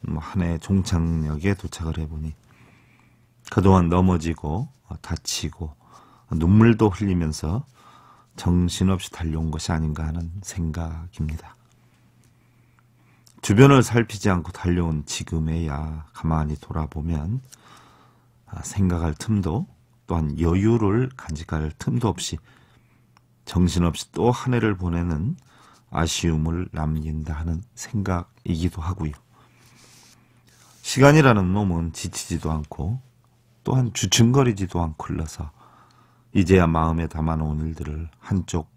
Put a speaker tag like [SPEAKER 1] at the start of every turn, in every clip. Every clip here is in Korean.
[SPEAKER 1] 뭐 한해 종착역에 도착을 해보니 그동안 넘어지고 어, 다치고 눈물도 흘리면서 정신없이 달려온 것이 아닌가 하는 생각입니다. 주변을 살피지 않고 달려온 지금에야 가만히 돌아보면 아, 생각할 틈도 또한 여유를 간직할 틈도 없이 정신없이 또 한 해를 보내는 아쉬움을 남긴다 하는 생각이기도 하고요. 시간이라는 놈은 지치지도 않고 또한 주춤거리지도 않고 흘러서 이제야 마음에 담아놓은 일들을 한쪽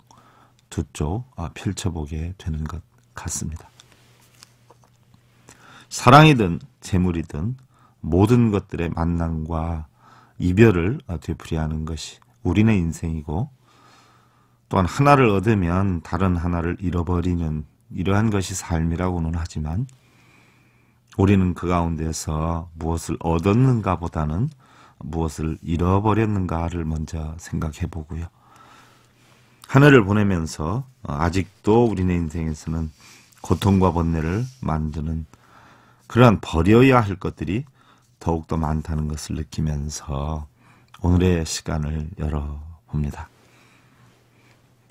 [SPEAKER 1] 두쪽 아, 펼쳐보게 되는 것 같습니다. 사랑이든 재물이든 모든 것들의 만남과 이별을 아, 되풀이하는 것이 우리네 인생이고 또한 하나를 얻으면 다른 하나를 잃어버리는 이러한 것이 삶이라고는 하지만 우리는 그 가운데서 무엇을 얻었는가 보다는 무엇을 잃어버렸는가를 먼저 생각해 보고요. 하늘을 보내면서 어, 아직도 우리네 인생에서는 고통과 번뇌를 만드는 그러한 버려야 할 것들이 더욱더 많다는 것을 느끼면서 오늘의 시간을 열어봅니다.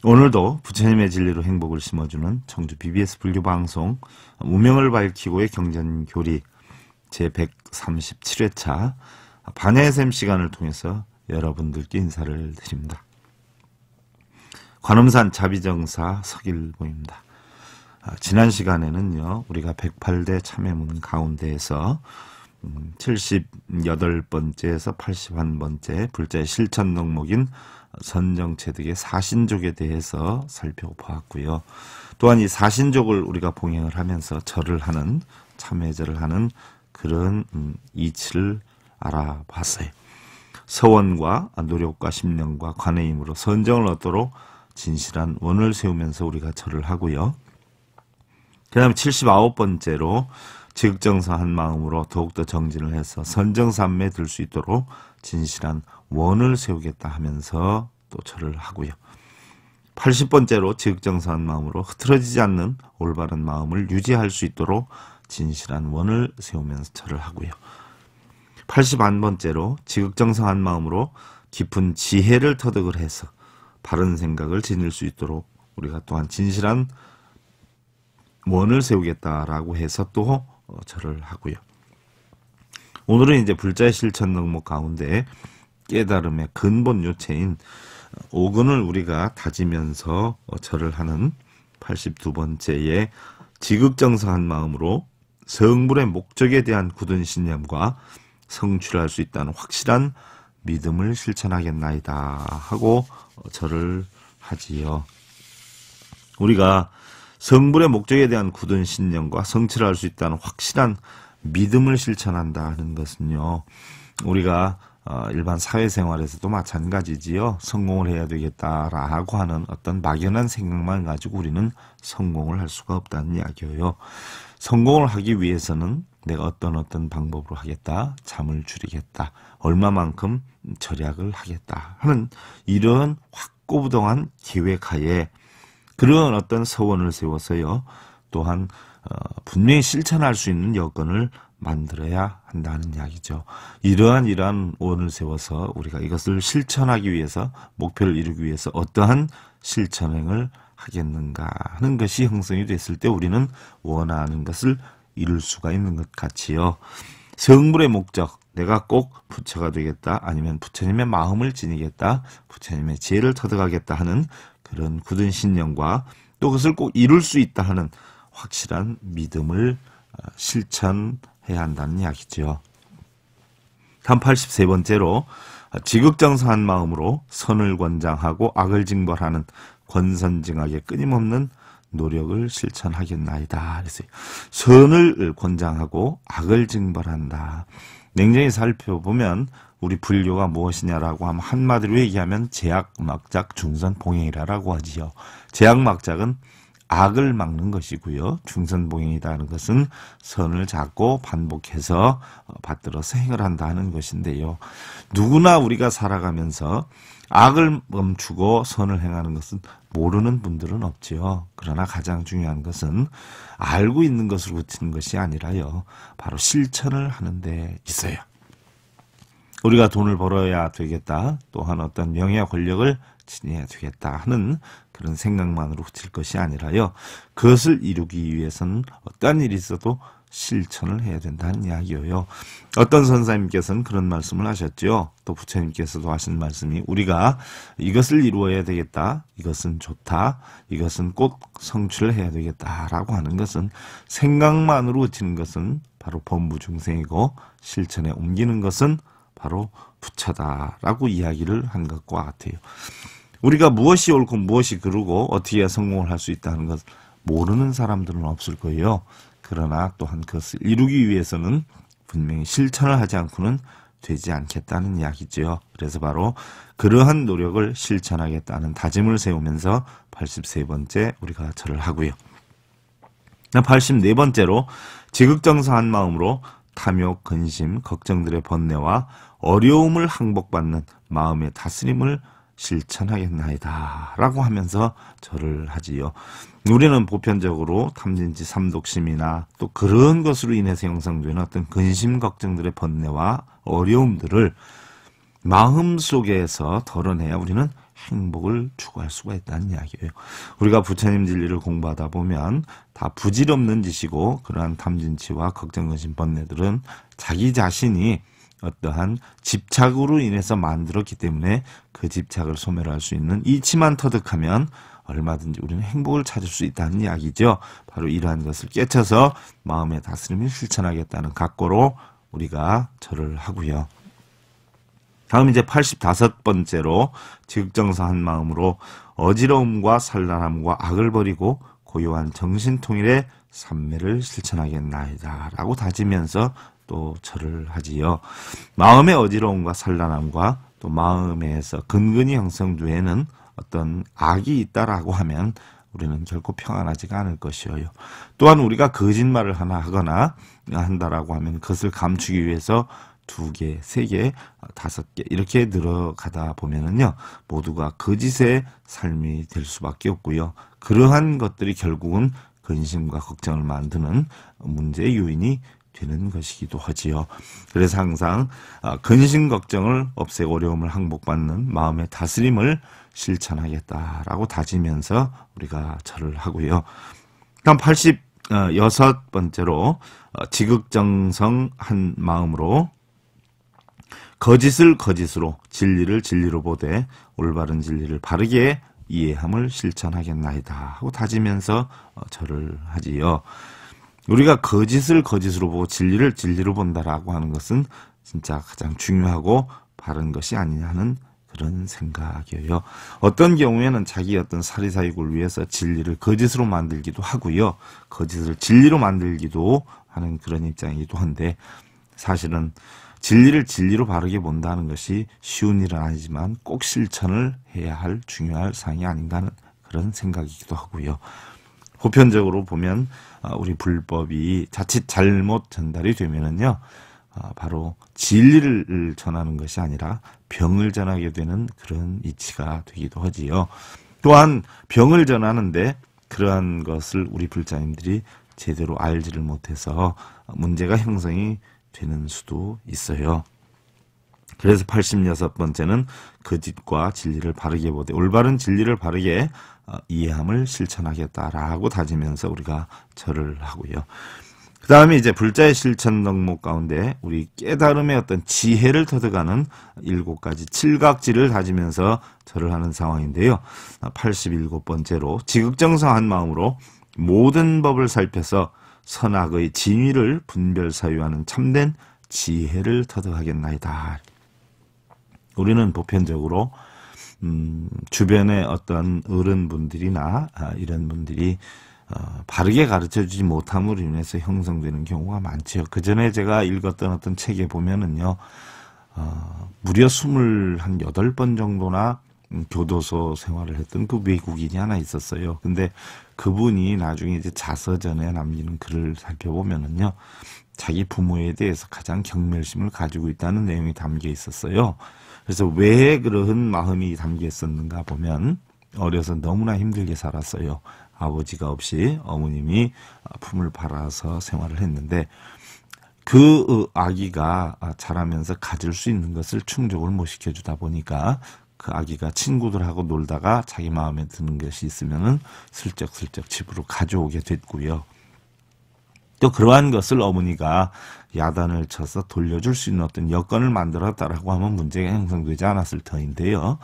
[SPEAKER 1] 오늘도 부처님의 진리로 행복을 심어주는 청주 BBS 불교 방송 운명을 밝히고의 경전 교리 제 137회차 반야샘 시간을 통해서 여러분들께 인사를 드립니다. 관음산 자비정사 석일보입니다 아, 지난 시간에는요 우리가 108대 참회문 가운데에서 78번째에서 음, 81번째 불자의 실천 덕목인 선정체득의 사신족에 대해서 살펴보았고요. 또한 이 사신족을 우리가 봉행을 하면서 절을 하는 참회절을 하는 그런 음, 이치를 알아봤어요. 서원과 노력과 심령과 관의임으로 선정을 얻도록 진실한 원을 세우면서 우리가 절을 하고요. 그 다음에 79번째로 지극정서 한 마음으로 더욱더 정진을 해서 선정삼매들수 있도록 진실한 원을 세우겠다 하면서 또 절을 하고요. 80번째로 지극정사한 마음으로 흐트러지지 않는 올바른 마음을 유지할 수 있도록 진실한 원을 세우면서 절을 하고요. 81번째로 지극정사한 마음으로 깊은 지혜를 터득을 해서 바른 생각을 지닐 수 있도록 우리가 또한 진실한 원을 세우겠다라고 해서 또 어, 절을 하고요. 오늘은 이제 불자의 실천 덕목 가운데 깨달음의 근본 요체인 오근을 우리가 다지면서 어, 절을 하는 82번째의 지극정성한 마음으로 성불의 목적에 대한 굳은 신념과 성취를 할 수 있다는 확실한 믿음을 실천하겠나이다 하고 어, 절을 하지요. 우리가 성불의 목적에 대한 굳은 신념과 성취를 할 수 있다는 확실한 믿음을 실천한다 하는 것은요. 우리가 어, 일반 사회생활에서도 마찬가지지요. 성공을 해야 되겠다라고 하는 어떤 막연한 생각만 가지고 우리는 성공을 할 수가 없다는 이야기예요. 성공을 하기 위해서는 내가 어떤 어떤 방법으로 하겠다, 잠을 줄이겠다, 얼마만큼 절약을 하겠다 하는 이런 확고부동한 계획하에 그런 어떤 서원을 세워서요. 또한 어, 분명히 실천할 수 있는 여건을 만들어야 한다는 이야기죠. 이러한 이러한 원을 세워서 우리가 이것을 실천하기 위해서 목표를 이루기 위해서 어떠한 실천행을 하겠는가 하는 것이 형성이 됐을 때 우리는 원하는 것을 이룰 수가 있는 것 같지요. 성물의 목적 내가 꼭 부처가 되겠다 아니면 부처님의 마음을 지니겠다 부처님의 지혜를 터득하겠다 하는 그런 굳은 신념과 또 그것을 꼭 이룰 수 있다 하는 확실한 믿음을 어, 실천해야 한다는 이야기죠. 383번째로 어, 지극정성한 마음으로 선을 권장하고 악을 징벌하는 권선징악에 끊임없는 노력을 실천하겠나이다. 그래서 선을 권장하고 악을 징벌한다. 냉정히 살펴보면 우리 분류가 무엇이냐라고 하면 한마디로 얘기하면 제약 막작 중선 봉행이라고 하지요. 제약 막작은 악을 막는 것이고요. 중선봉행이라는 것은 선을 잡고 반복해서 어, 받들어서 행을 한다는 것인데요. 누구나 우리가 살아가면서 악을 멈추고 선을 행하는 것은 모르는 분들은 없지요. 그러나 가장 중요한 것은 알고 있는 것을 고치는 것이 아니라요. 바로 실천을 하는 데 있어요. 우리가 돈을 벌어야 되겠다. 또한 어떤 명예 권력을 친해야 되겠다 하는 그런 생각만으로 그칠 것이 아니라요. 그것을 이루기 위해서는 어떠한 일이 있어도 실천을 해야 된다는 이야기예요. 어떤 선사님께서는 그런 말씀을 하셨죠또 부처님께서도 하신 말씀이 우리가 이것을 이루어야 되겠다. 이것은 좋다. 이것은 꼭 성취를 해야 되겠다라고 하는 것은 생각만으로 지는 것은 바로 범부 중생이고 실천에 옮기는 것은 바로 부처다라고 이야기를 한 것과 같아요. 우리가 무엇이 옳고 무엇이 그르고 어떻게 해야 성공을 할 수 있다는 것을 모르는 사람들은 없을 거예요. 그러나 또한 그것을 이루기 위해서는 분명히 실천을 하지 않고는 되지 않겠다는 이야기죠 그래서 바로 그러한 노력을 실천하겠다는 다짐을 세우면서 83번째 우리가 절을 하고요. 84번째로 지극정사한 마음으로 탐욕, 근심, 걱정들의 번뇌와 어려움을 항복받는 마음의 다스림을 실천하겠나이다. 라고 하면서 절을 하지요. 우리는 보편적으로 탐진치 삼독심이나 또 그런 것으로 인해서 형성되 어떤 근심 걱정들의 번뇌와 어려움들을 마음 속에서 덜어내야 우리는 행복을 추구할 수가 있다는 이야기예요. 우리가 부처님 진리를 공부하다 보면 다 부질없는 짓이고 그러한 탐진치와 걱정 근심 번뇌들은 자기 자신이 어떠한 집착으로 인해서 만들었기 때문에 그 집착을 소멸할 수 있는 이치만 터득하면 얼마든지 우리는 행복을 찾을 수 있다는 이야기죠. 바로 이러한 것을 깨쳐서 마음의 다스림을 실천하겠다는 각고로 우리가 절을 하고요. 다음 이제 85번째로 지극정사한 마음으로 어지러움과 산란함과 악을 버리고 고요한 정신통일의 삼매를 실천하겠나이다 라고 다지면서 또 철을 하지요. 마음의 어지러움과 산란함과 또 마음에서 근근히 형성되는 어떤 악이 있다라고 하면 우리는 결코 평안하지가 않을 것이어요. 또한 우리가 거짓말을 하나 하거나 한다라고 하면 그것을 감추기 위해서 두 개, 세 개, 다섯 개 이렇게 들어가다 보면은요 모두가 거짓의 삶이 될 수밖에 없고요. 그러한 것들이 결국은 근심과 걱정을 만드는 문제의 요인이 되는 것이기도 하지요. 그래서 항상 아, 근심 걱정을 없애고 어려움을 항복받는 마음의 다스림을 실천하겠다라고 다지면서 우리가 절을 하고요. 다음 86번째로 어, 어, 지극정성 한 마음으로 거짓을 거짓으로 진리를 진리로 보되 올바른 진리를 바르게 이해함을 실천하겠나이다 하고 다지면서 어, 절을 하지요. 우리가 거짓을 거짓으로 보고 진리를 진리로 본다라고 하는 것은 진짜 가장 중요하고 바른 것이 아니냐는 그런 생각이에요. 어떤 경우에는 자기 어떤 사리사욕을 위해서 진리를 거짓으로 만들기도 하고요. 거짓을 진리로 만들기도 하는 그런 입장이기도 한데 사실은 진리를 진리로 바르게 본다는 것이 쉬운 일은 아니지만 꼭 실천을 해야 할 중요한 사항이 아닌가 하는 그런 생각이기도 하고요. 보편적으로 보면 아, 우리 불법이 자칫 잘못 전달이 되면은요. 아, 바로 진리를 전하는 것이 아니라 병을 전하게 되는 그런 이치가 되기도 하지요. 또한 병을 전하는데 그러한 것을 우리 불자님들이 제대로 알지를 못해서 문제가 형성이 되는 수도 있어요. 그래서 86번째는 거짓과 그 진리를 바르게 보되 올바른 진리를 바르게 어, 이해함을 실천하겠다라고 다지면서 우리가 절을 하고요. 그 다음에 이제 불자의 실천 덕목 가운데 우리 깨달음의 어떤 지혜를 터득하는 일곱 가지 칠각지를 다지면서 절을 하는 상황인데요. 87번째로 어, 지극정성한 마음으로 모든 법을 살펴서 선악의 진위를 분별 사유하는 참된 지혜를 터득하겠나이다. 우리는 보편적으로 음, 주변의 어떤 어른분들이나 아, 이런 분들이 어, 바르게 가르쳐주지 못함으로 인해서 형성되는 경우가 많죠그 전에 제가 읽었던 어떤 책에 보면은요, 어, 무려 스물 한 여덟 번 정도나 교도소 생활을 했던 그 외국인이 하나 있었어요. 근데 그분이 나중에 이제 자서전에 남기는 글을 살펴보면은요, 자기 부모에 대해서 가장 경멸심을 가지고 있다는 내용이 담겨 있었어요. 그래서 왜그런 마음이 담겨 있었는가 보면 어려서 너무나 힘들게 살았어요. 아버지가 없이 어머님이 품을 팔아서 생활을 했는데 그 어, 아기가 자라면서 가질 수 있는 것을 충족을 못 시켜주다 보니까 그 아기가 친구들하고 놀다가 자기 마음에 드는 것이 있으면은 슬쩍슬쩍 집으로 가져오게 됐고요. 또 그러한 것을 어머니가 야단을 쳐서 돌려줄 수 있는 어떤 여건을 만들었다라고 하면 문제가 형성되지 않았을 터인데요.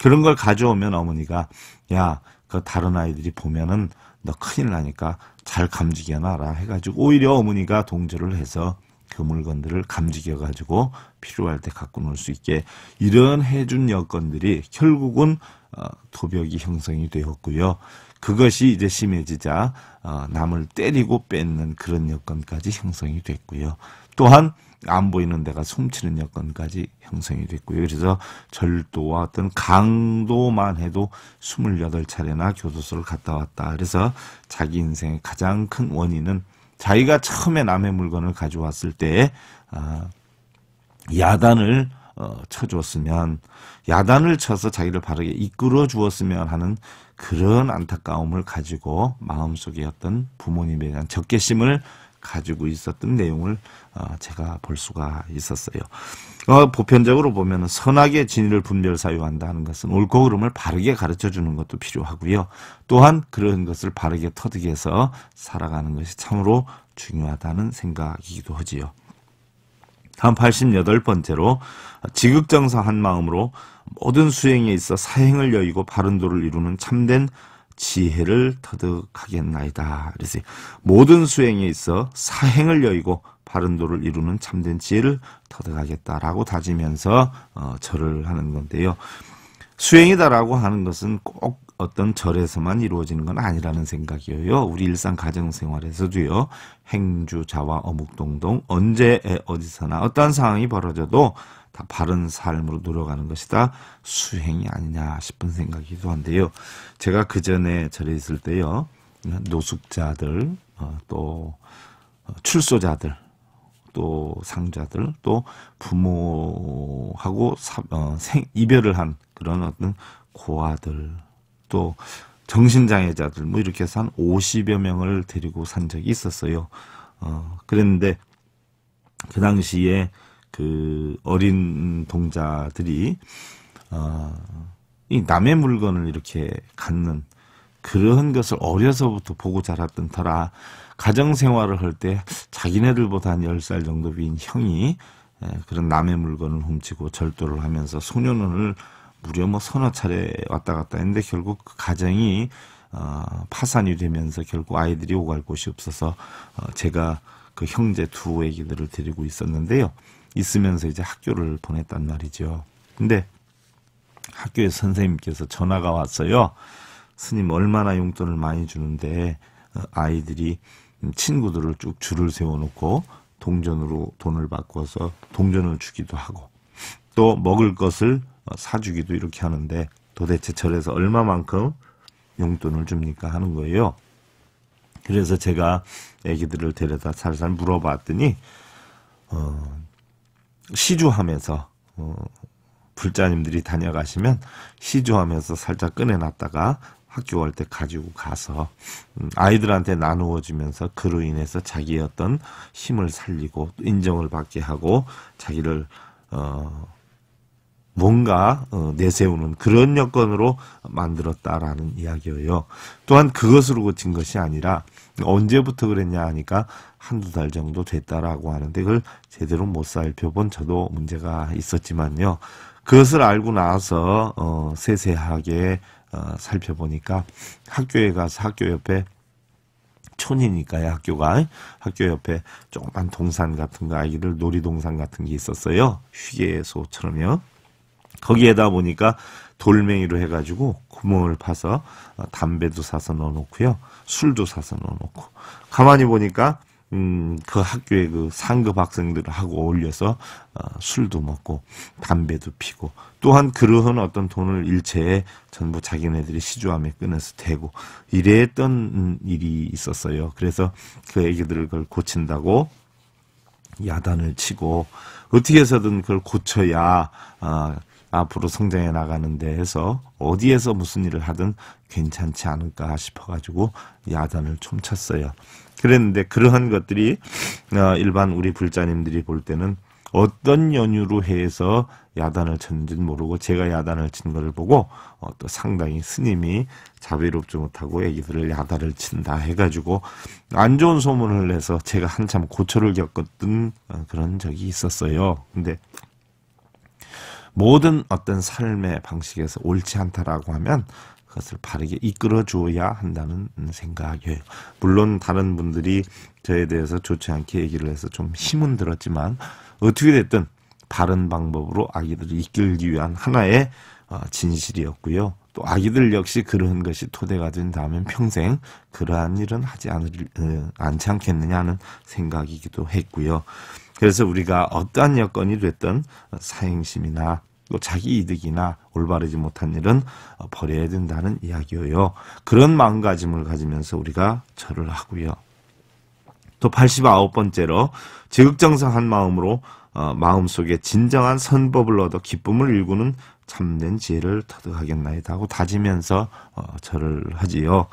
[SPEAKER 1] 그런 걸 가져오면 어머니가 야, 그 다른 아이들이 보면은 너 큰일 나니까 잘 감지게 놔라 해가지고 오히려 어머니가 동조를 해서 그 물건들을 감지겨 가지고 필요할 때 갖고 놀 수 있게 이런 해준 여건들이 결국은 어, 도벽이 형성이 되었고요. 그것이 이제 심해지자 어, 남을 때리고 뺏는 그런 여건까지 형성이 됐고요. 또한 안 보이는 데가 숨치는 여건까지 형성이 됐고요. 그래서 절도와 어떤 강도만 해도 28차례나 교도소를 갔다 왔다. 그래서 자기 인생의 가장 큰 원인은 자기가 처음에 남의 물건을 가져왔을 때 아, 야단을 어, 쳐줬으면 야단을 쳐서 자기를 바르게 이끌어 주었으면 하는 그런 안타까움을 가지고 마음속에 어떤 부모님에 대한 적개심을 가지고 있었던 내용을 어, 제가 볼 수가 있었어요. 어, 보편적으로 보면 선악의 진리를 분별 사유한다 하는 것은 옳고 그름을 바르게 가르쳐 주는 것도 필요하고요. 또한 그런 것을 바르게 터득해서 살아가는 것이 참으로 중요하다는 생각이기도 하지요. 다음 88번째로 지극정사한 마음으로 모든 수행에 있어 사행을 여의고 바른 도를 이루는 참된 지혜를 터득하겠나이다. 그래서 모든 수행에 있어 사행을 여의고 바른 도를 이루는 참된 지혜를 터득하겠다라고 다지면서 어, 절을 하는 건데요. 수행이다라고 하는 것은 꼭 어떤 절에서만 이루어지는 건 아니라는 생각이에요. 우리 일상 가정생활에서도요. 행주, 자와, 어묵동동 언제 어디서나 어떠한 상황이 벌어져도 다 바른 삶으로 노력하는 것이다 수행이 아니냐 싶은 생각이기도 한데요. 제가 그 전에 저에 있을 때요 노숙자들 어, 또 어, 출소자들 또 상자들 또 부모하고 사, 어, 생, 이별을 한 그런 어떤 고아들 또 정신장애자들 뭐 이렇게 해서 한 50여 명을 데리고 산 적이 있었어요. 어, 그랬는데 그 당시에 그 어린 동자들이 어, 이 남의 물건을 이렇게 갖는 그런 것을 어려서부터 보고 자랐던 터라 가정 생활을 할 때 자기네들보다 한 열 살 정도 위인 형이 그런 남의 물건을 훔치고 절도를 하면서 소년원을 무려 뭐 서너 차례 왔다 갔다 했는데 결국 그 가정이 어, 파산이 되면서 결국 아이들이 오갈 곳이 없어서 어, 제가 그 형제 두 애기들을 데리고 있었는데요. 있으면서 이제 학교를 보냈단 말이죠. 근데 학교에 선생님께서 전화가 왔어요. 스님 얼마나 용돈을 많이 주는데 어, 아이들이 친구들을 쭉 줄을 세워놓고 동전으로 돈을 바꿔서 동전을 주기도 하고 또 먹을 것을 어, 사주기도 이렇게 하는데 도대체 절에서 얼마만큼 용돈을 줍니까 하는 거예요. 그래서 제가 애기들을 데려다 살살 물어봤더니 어, 시주하면서 어, 불자님들이 다녀가시면 시주하면서 살짝 꺼내놨다가 학교 갈 때 가지고 가서 음, 아이들한테 나누어 주면서 그로 인해서 자기의 어떤 힘을 살리고 인정을 받게 하고 자기를 어 뭔가 어, 내세우는 그런 여건으로 만들었다라는 이야기예요. 또한 그것으로 그친 것이 아니라 언제부터 그랬냐 하니까 한두 달 정도 됐다라고 하는데 그걸 제대로 못 살펴본 저도 문제가 있었지만요. 그것을 알고 나서 어, 세세하게 어, 살펴보니까 학교에 가서 학교 옆에 촌이니까요 학교가 학교 옆에 조그만 동산 같은 거 아이들 놀이동산 같은 게 있었어요 휴게소처럼요 거기에다 보니까 돌멩이로 해가지고 구멍을 파서 담배도 사서 넣어놓고요. 술도 사서 넣어놓고. 가만히 보니까, 음, 그 학교에 그 상급 학생들하고 어울려서 어, 술도 먹고 담배도 피고 또한 그러한 어떤 돈을 일체에 전부 자기네들이 시주함에 끊어서 대고 이랬던 음, 일이 있었어요. 그래서 그 애기들을 그걸 고친다고 야단을 치고 어떻게 해서든 그걸 고쳐야 아, 어, 앞으로 성장해 나가는 데에서 어디에서 무슨 일을 하든 괜찮지 않을까 싶어가지고 야단을 좀 쳤어요. 그랬는데 그러한 것들이 어, 일반 우리 불자님들이 볼 때는 어떤 연유로 해서 야단을 쳤는지는 모르고 제가 야단을 친 것을 보고 어, 또 상당히 스님이 자비롭지 못하고 애기들을 야단을 친다 해가지고 안 좋은 소문을 내서 제가 한참 고초를 겪었던 어, 그런 적이 있었어요. 근데 모든 어떤 삶의 방식에서 옳지 않다라고 하면 그것을 바르게 이끌어 줘야 한다는 생각이에요. 물론 다른 분들이 저에 대해서 좋지 않게 얘기를 해서 좀 힘은 들었지만 어떻게 됐든 바른 방법으로 아기들을 이끌기 위한 하나의 어, 진실이었고요. 또 아기들 역시 그러한 것이 토대가 된다면 평생 그러한 일은 하지 않 어, 않지 않겠느냐는 생각이기도 했고요. 그래서 우리가 어떠한 여건이 됐든 사행심이나 자기 이득이나 올바르지 못한 일은 버려야 된다는 이야기예요. 그런 마음가짐을 가지면서 우리가 절을 하고요. 또 89번째로 지극정성한 마음으로 어, 마음속에 진정한 선법을 얻어 기쁨을 일구는 참된 지혜를 터득하겠나이다 하고 다지면서 어, 절을 하지요.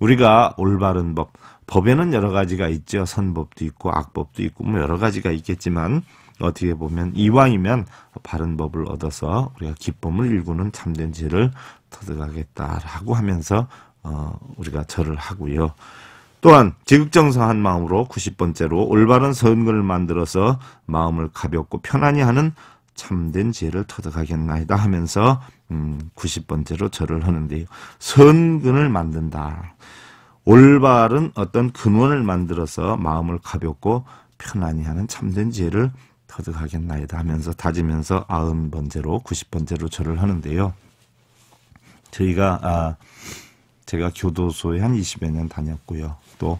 [SPEAKER 1] 우리가 올바른 법, 법에는 여러 가지가 있죠. 선법도 있고 악법도 있고 뭐 여러 가지가 있겠지만 어떻게 보면 이왕이면 바른 법을 얻어서 우리가 기쁨을 일구는 참된 죄를 터득하겠다라고 하면서 어, 우리가 절을 하고요. 또한 지극정성한 마음으로 90번째로 올바른 선근을 만들어서 마음을 가볍고 편안히 하는 참된 지혜를 터득하겠나이다 하면서 음, 90번째로 절을 하는데요. 선근을 만든다. 올바른 어떤 근원을 만들어서 마음을 가볍고 편안히 하는 참된 지혜를 터득하겠나이다 하면서 다지면서 아흔 번째로 구십 번째로 절을 하는데요. 저희가 아, 제가 교도소에 한 20여 년 다녔고요. 또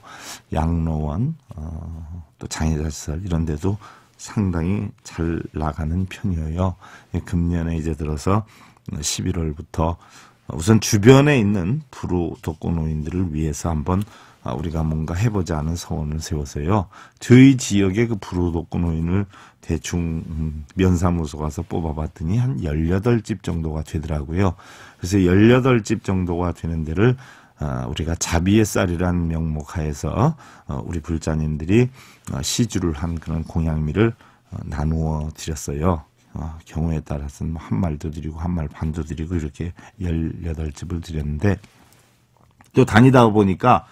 [SPEAKER 1] 양로원, 어, 또 장애자시설 이런 데도 상당히 잘 나가는 편이에요. 예, 금년에 이제 들어서 11월부터 우선 주변에 있는 불우 독거노인들을 위해서 한번 아, 우리가 뭔가 해보자 하는 서원을 세워서요. 저희 지역의 그 불우 독거노인을 대충 음, 면사무소 가서 뽑아봤더니 한 18집 정도가 되더라고요. 그래서 18집 정도가 되는 데를 아, 우리가 자비의 쌀이란 명목 하에서 어, 우리 불자님들이 어, 시주를 한 그런 공양미를 어, 나누어 드렸어요. 어, 경우에 따라서는 뭐 한 말도 드리고 한 말 반도 드리고 이렇게 18집을 드렸는데 또 다니다 보니까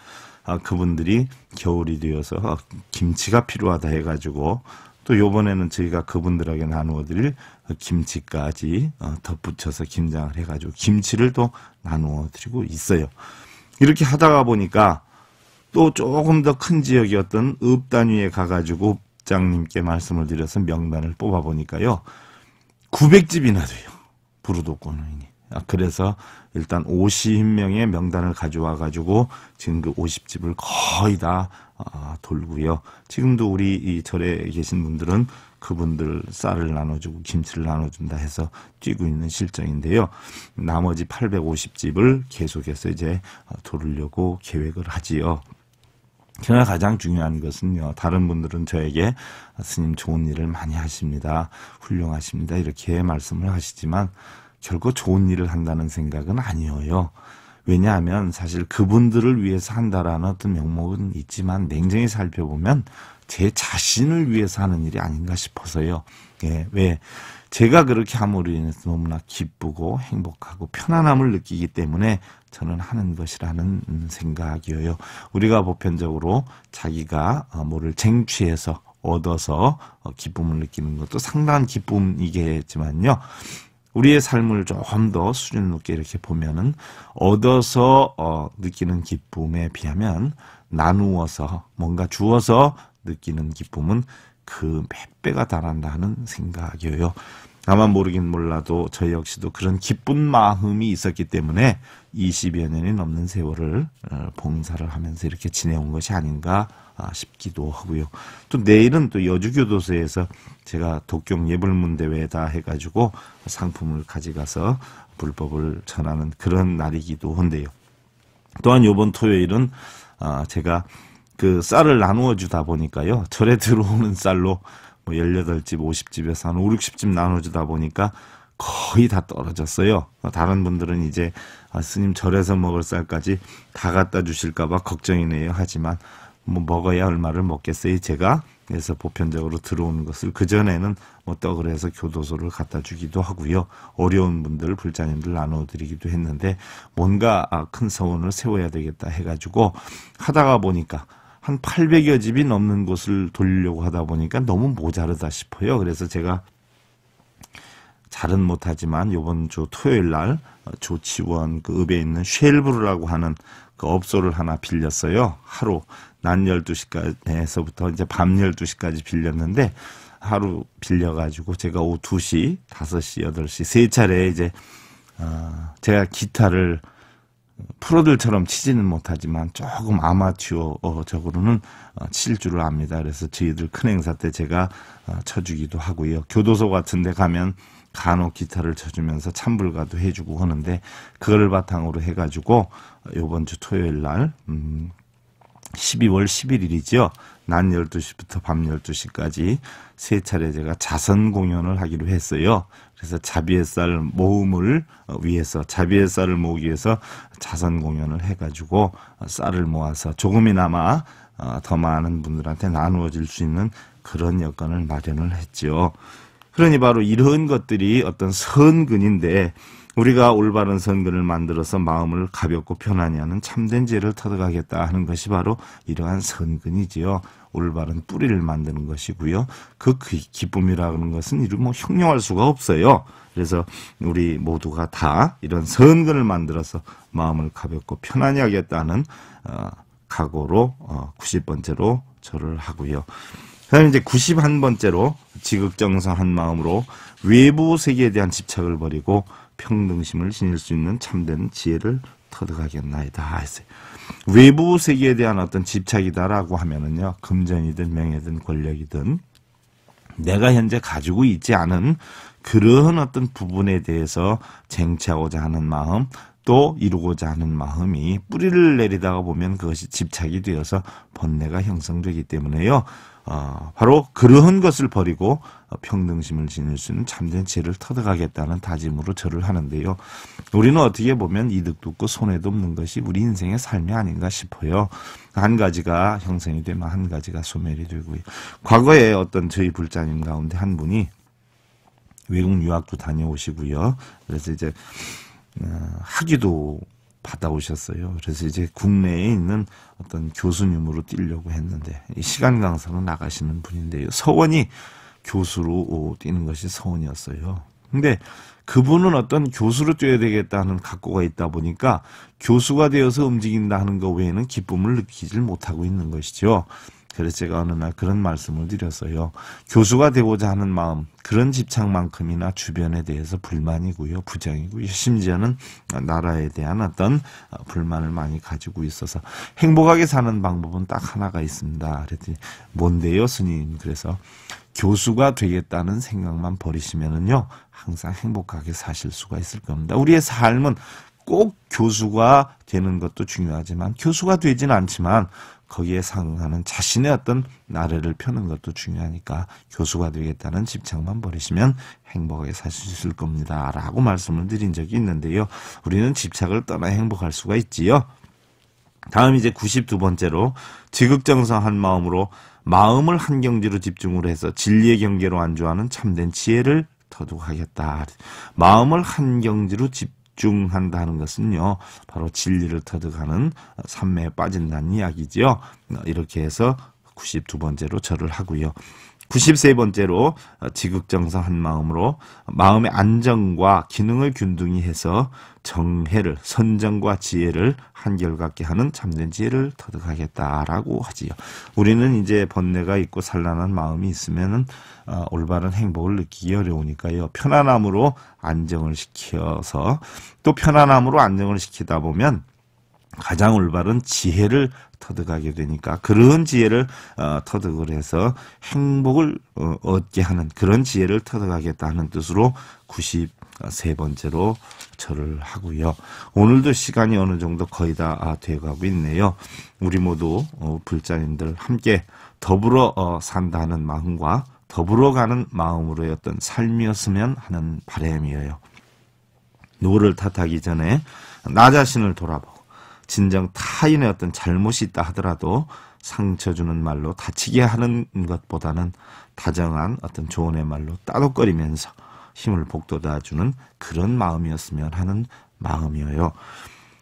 [SPEAKER 1] 아, 그분들이 겨울이 되어서 아, 김치가 필요하다 해가지고 또 요번에는 저희가 그분들에게 나누어 드릴 김치까지 어, 덧붙여서 김장을 해가지고 김치를 또 나누어 드리고 있어요. 이렇게 하다가 보니까 또 조금 더 큰 지역이었던 읍 단위에 가가지고 장님께 말씀을 드려서 명단을 뽑아보니까요. 900집이나 돼요. 부르도권인이. 아, 그래서 일단 50명의 명단을 가져와 가지고 지금 그 50집을 거의 다 아, 돌고요. 지금도 우리 이 절에 계신 분들은 그분들 쌀을 나눠주고 김치를 나눠준다 해서 뛰고 있는 실정인데요. 나머지 850집을 계속해서 이제 돌으려고 계획을 하지요. 그러나 가장 중요한 것은요. 다른 분들은 저에게 스님 좋은 일을 많이 하십니다. 훌륭하십니다. 이렇게 말씀을 하시지만 결코 좋은 일을 한다는 생각은 아니어요. 왜냐하면 사실 그분들을 위해서 한다라는 어떤 명목은 있지만 냉정히 살펴보면 제 자신을 위해서 하는 일이 아닌가 싶어서요. 예, 왜 제가 그렇게 함으로 인해서 너무나 기쁘고 행복하고 편안함을 느끼기 때문에 저는 하는 것이라는 생각이에요. 우리가 보편적으로 자기가 어, 뭐를 쟁취해서 얻어서 어, 기쁨을 느끼는 것도 상당한 기쁨이겠지만요. 우리의 삶을 조금 더 수준 높게 이렇게 보면은 얻어서 어, 느끼는 기쁨에 비하면 나누어서 뭔가 주어서 느끼는 기쁨은 그몇 배가 달한다는 생각이에요. 나만 모르긴 몰라도 저희 역시도 그런 기쁜 마음이 있었기 때문에 20여 년이 넘는 세월을 어, 봉사를 하면서 이렇게 지내온 것이 아닌가 아, 싶기도 하고요. 또 내일은 또 여주교도소에서 제가 독경 예불문대회다 해가지고 상품을 가져가서 불법을 전하는 그런 날이기도 한데요. 또한 이번 토요일은 아, 제가 그 쌀을 나누어 주다 보니까요. 절에 들어오는 쌀로 뭐 18집, 50집에서 한 5, 60집 나눠 주다 보니까 거의 다 떨어졌어요. 뭐 다른 분들은 이제 아, 스님 절에서 먹을 쌀까지 다 갖다 주실까봐 걱정이네요. 하지만 뭐 먹어야 얼마를 먹겠어요. 제가 그래서 보편적으로 들어오는 것을 그 전에는 뭐 떡을 해서 교도소를 갖다 주기도 하고요. 어려운 분들 불자님들 나눠드리기도 했는데 뭔가 아, 큰 서원을 세워야 되겠다 해가지고 하다가 보니까 한 800여 집이 넘는 곳을 돌리려고 하다 보니까 너무 모자르다 싶어요. 그래서 제가 잘은 못하지만 요번 주 토요일 날 조치원 그 읍에 있는 쉘브르라고 하는 그 업소를 하나 빌렸어요. 하루 낮 12시까지에서부터 이제 밤 12시까지 빌렸는데 하루 빌려가지고 제가 오후 2시, 5시, 8시 세 차례 이제 어 제가 기타를 프로들처럼 치지는 못하지만 조금 아마추어적으로는 어, 칠 줄을 압니다. 그래서 저희들 큰 행사 때 제가 어, 쳐주기도 하고요. 교도소 같은 데 가면 간혹 기타를 쳐주면서 참불가도 해주고 하는데 그거를 바탕으로 해가지고 어, 요번 주 토요일 날 음, 12월 11일이죠. 낮 12시부터 밤 12시까지 세 차례 제가 자선 공연을 하기로 했어요. 그래서 자비의 쌀 모음을 위해서 자비의 쌀을 모으기 위해서 자선 공연을 해가지고 쌀을 모아서 조금이나마 어, 더 많은 분들한테 나누어질 수 있는 그런 여건을 마련을 했죠. 그러니 바로 이런 것들이 어떤 선근인데 우리가 올바른 선거를 만들어서 마음을 가볍고 편안히 하는 참된 죄를 터득하겠다 하는 것이 바로 이러한 선근이지요. 올바른 뿌리를 만드는 것이고요. 그 기쁨이라는 것은 이루 뭐 형용할 수가 없어요. 그래서 우리 모두가 다 이런 선근을 만들어서 마음을 가볍고 편안히 하겠다는 어, 각오로 어, 90번째로 절을 하고요. 그다음에 이제 91번째로 지극정성한 마음으로 외부 세계에 대한 집착을 버리고 평등심을 지닐 수 있는 참된 지혜를 터득하겠나이다 했어요. 외부 세계에 대한 어떤 집착이다라고 하면은요 금전이든 명예든 권력이든 내가 현재 가지고 있지 않은 그러한 어떤 부분에 대해서 쟁취하고자 하는 마음 또 이루고자 하는 마음이 뿌리를 내리다가 보면 그것이 집착이 되어서 번뇌가 형성되기 때문에요. 어, 바로 그러한 것을 버리고 평등심을 지닐 수 있는 참된 지를 터득하겠다는 다짐으로 절을 하는데요. 우리는 어떻게 보면 이득도 없고 손해도 없는 것이 우리 인생의 삶이 아닌가 싶어요. 한 가지가 형성이 되면 한 가지가 소멸이 되고요. 과거에 어떤 저희 불자님 가운데 한 분이 외국 유학도 다녀오시고요. 그래서 이제 어, 학위도 받아오셨어요. 그래서 이제 국내에 있는 어떤 교수님으로 뛰려고 했는데 시간 강사로 나가시는 분인데요. 서원이 교수로 뛰는 것이 서원이었어요. 근데 그분은 어떤 교수로 뛰어야 되겠다는 각오가 있다 보니까 교수가 되어서 움직인다 하는 것 외에는 기쁨을 느끼질 못하고 있는 것이죠. 그래서 제가 어느 날 그런 말씀을 드렸어요. 교수가 되고자 하는 마음, 그런 집착만큼이나 주변에 대해서 불만이고요, 부정이고요, 심지어는 나라에 대한 어떤 불만을 많이 가지고 있어서 행복하게 사는 방법은 딱 하나가 있습니다. 그랬더니 뭔데요, 스님? 그래서 교수가 되겠다는 생각만 버리시면은요, 항상 행복하게 사실 수가 있을 겁니다. 우리의 삶은 꼭 교수가 되는 것도 중요하지만 교수가 되지는 않지만 거기에 상응하는 자신의 어떤 나래를 펴는 것도 중요하니까 교수가 되겠다는 집착만 버리시면 행복하게 사수있 겁니다. 라고 말씀을 드린 적이 있는데요. 우리는 집착을 떠나 행복할 수가 있지요. 다음 이제 92번째로 지극정성 한 마음으로 마음을 한 경지로 집중을 해서 진리의 경계로 안주하는 참된 지혜를 터득하겠다. 마음을 한 경지로 집 집중한다는 것은요, 바로 진리를 터득하는 삼매에 빠진다는 이야기지요. 이렇게 해서 92번째로 절을 하고요. 93번째로 어, 지극정성 한 마음으로 마음의 안정과 기능을 균등히 해서 정해를 선정과 지혜를 한결같게 하는 참된 지혜를 터득하겠다라고 하지요. 우리는 이제 번뇌가 있고 산란한 마음이 있으면은 어, 올바른 행복을 느끼기 어려우니까요. 편안함으로 안정을 시켜서 또 편안함으로 안정을 시키다 보면 가장 올바른 지혜를 터득하게 되니까 그런 지혜를 어, 터득을 해서 행복을 어, 얻게 하는 그런 지혜를 터득하겠다는 뜻으로 93번째로 절을 하고요. 오늘도 시간이 어느 정도 거의 다 되어가고 아, 있네요. 우리 모두 어, 불자님들 함께 더불어 어, 산다는 마음과 더불어 가는 마음으로의 어떤 삶이었으면 하는 바람이에요. 노를 탓하기 전에 나 자신을 돌아보고 진정 타인의 어떤 잘못이 있다 하더라도 상처 주는 말로 다치게 하는 것보다는 다정한 어떤 조언의 말로 따로거리면서 힘을 복돋아주는 그런 마음이었으면 하는 마음이에요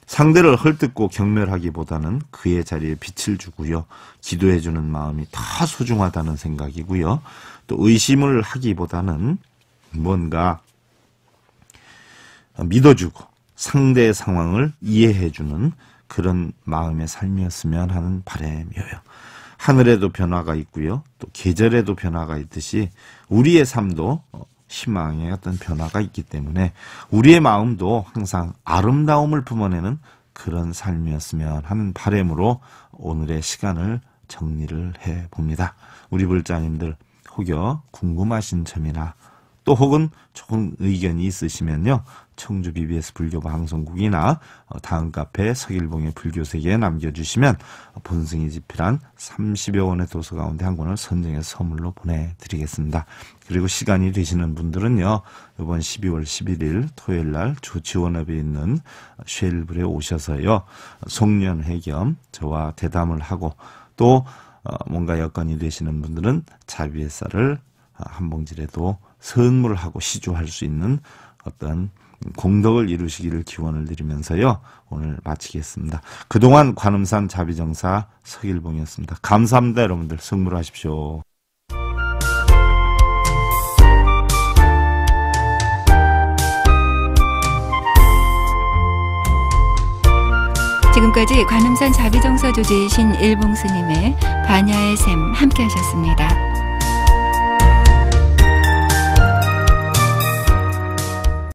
[SPEAKER 1] 상대를 헐뜯고 경멸하기보다는 그의 자리에 빛을 주고요. 기도해주는 마음이 더 소중하다는 생각이고요. 또 의심을 하기보다는 뭔가 믿어주고 상대의 상황을 이해해주는 그런 마음의 삶이었으면 하는 바램이에요. 하늘에도 변화가 있고요. 또 계절에도 변화가 있듯이 우리의 삶도 어, 희망의 어떤 변화가 있기 때문에 우리의 마음도 항상 아름다움을 품어내는 그런 삶이었으면 하는 바램으로 오늘의 시간을 정리를 해 봅니다. 우리 불장님들 혹여 궁금하신 점이나 또 혹은 좋은 의견이 있으시면요. 청주 BBS 불교 방송국이나 어, 다음 카페 서길봉의 불교세계에 남겨주시면 본승이 집필한 30여 원의 도서 가운데 한 권을 선정해서 선물로 보내드리겠습니다. 그리고 시간이 되시는 분들은요. 이번 12월 11일 토요일 날 조치원업에 있는 쉘브에 오셔서요. 송년회 겸 저와 대담을 하고 또 어, 뭔가 여건이 되시는 분들은 자비의 쌀을 어, 한 봉지라도 선물하고 을 시주할 수 있는 어떤 공덕을 이루시기를 기원을 드리면서요. 오늘 마치겠습니다. 그동안 관음산 자비정사 서일봉이었습니다 감사합니다. 여러분들 선물하십시오 지금까지 관음산 자비정사 조지신 이 일봉스님의 반야의 샘 함께 하셨습니다.